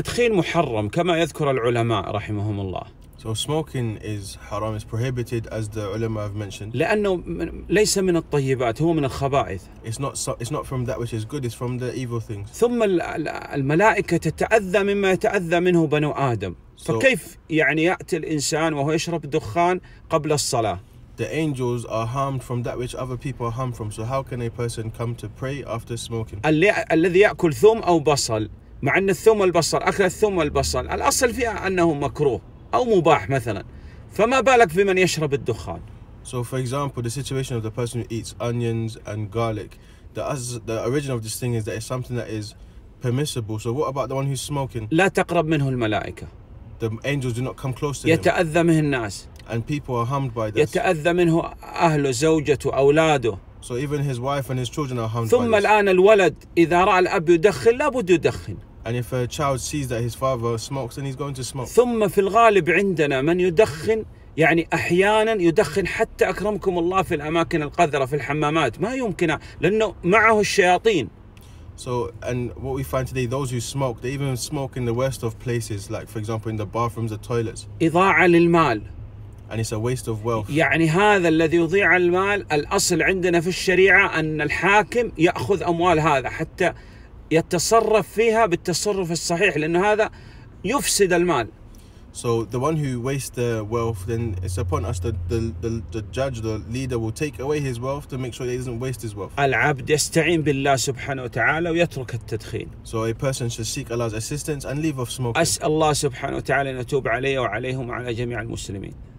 التدخين محرم كما يذكر العلماء رحمهم الله So smoking is haram, is prohibited as the ulama have mentioned. لأنه ليس من الطيبات هو من الخبائث. It's not it's not from that which is good, it's from the evil things. ثم الملائكة تتأذى مما يتأذى منه بنو آدم. فكيف يعني يأتي الإنسان وهو يشرب دخان قبل الصلاة؟ The angels are harmed from that which other people are harmed from. So how can a person come to pray after smoking? الذي يأكل ثوم أو بصل مع أن الثوم والبصل أكل الثوم والبصل الأصل فيها أنه مكروه أو مباح مثلا فما بالك بمن يشرب الدخان So for example, the situation of the person who eats onions and garlic, the, the origin of this thing is that it's something that is permissible. So what about the one who's smoking? لا تقرب منه الملائكة. The angels do not come close to يتأذى him. منه الناس. And people are harmed by this. يتأذى منه أهله زوجته أولاده. So even his wife and his children are harmed ثم by الآن this. الولد إذا رأى الأب يدخن لابد يدخن. And if a child sees that his father smokes, then he's going to smoke. ثم في الغالب عندنا من يدخن يعني احيانا يدخن حتى اكرمكم الله في الاماكن القذره في الحمامات ما يمكن لانه معه الشياطين. So and what we find today those who smoke they even smoke in the worst of places like for example in the bathrooms the toilets. اضاعه للمال. And it's a waste of wealth. يعني هذا الذي يضيع المال الاصل عندنا في الشريعه ان الحاكم ياخذ اموال هذا حتى يتصرف فيها بالتصرف الصحيح لأن هذا يفسد المال So the one who wastes the wealth, then it's upon us that the, the, the judge, the leader, will take away his wealth to make sure that he doesn't waste his wealth. العبد يستعين بالله سبحانه وتعالى ويترك التدخين. So a person should seek Allah's assistance and leave off smoking. أسأل الله سبحانه وتعالى أن يتوب علي وعليهم وعلى جميع المسلمين.